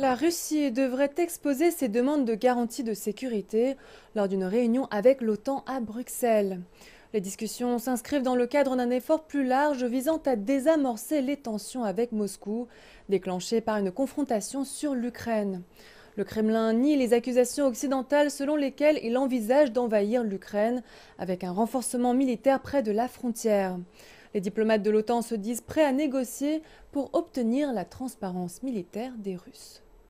La Russie devrait exposer ses demandes de garantie de sécurité lors d'une réunion avec l'OTAN à Bruxelles. Les discussions s'inscrivent dans le cadre d'un effort plus large visant à désamorcer les tensions avec Moscou, déclenchées par une confrontation sur l'Ukraine. Le Kremlin nie les accusations occidentales selon lesquelles il envisage d'envahir l'Ukraine avec un renforcement militaire près de la frontière. Les diplomates de l'OTAN se disent prêts à négocier pour obtenir la transparence militaire des Russes.